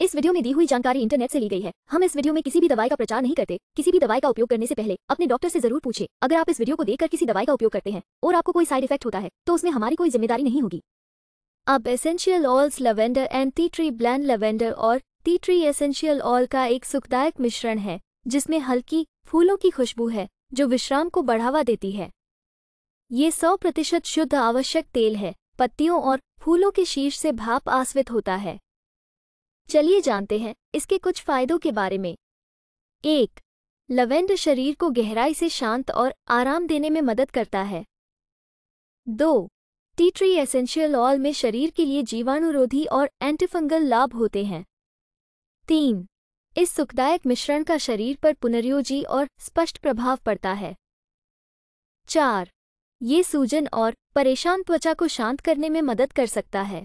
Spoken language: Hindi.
इस वीडियो में दी हुई जानकारी इंटरनेट से ली गई है हम इस वीडियो में किसी भी दवाई का प्रचार नहीं करते किसी भी दवाई का उपयोग करने से पहले अपने डॉक्टर से जरूर पूछे अगर आप इस वीडियो को देखकर किसी दवाई का उपयोग करते हैं और आपको कोई साइड इफेक्ट होता है तो उसमें हमारी कोई जिम्मेदारी नहीं होगी अब essential oils lavender and tea tree blend lavender और टी ट्री एसेंशियल ऑयल का एक सुखदायक मिश्रण है जिसमें हल्की फूलों की खुशबू है जो विश्राम को बढ़ावा देती है ये सौ प्रतिशत शुद्ध आवश्यक तेल है पत्तियों और फूलों के शीर्ष से भाप आश्रित होता है चलिए जानते हैं इसके कुछ फायदों के बारे में एक लवेंडर शरीर को गहराई से शांत और आराम देने में मदद करता है दो टी ट्री एसेंशियल ऑयल में शरीर के लिए जीवाणुरोधी और एंटीफंगल लाभ होते हैं तीन इस सुखदायक मिश्रण का शरीर पर पुनर्योजी और स्पष्ट प्रभाव पड़ता है चार ये सूजन और परेशान त्वचा को शांत करने में मदद कर सकता है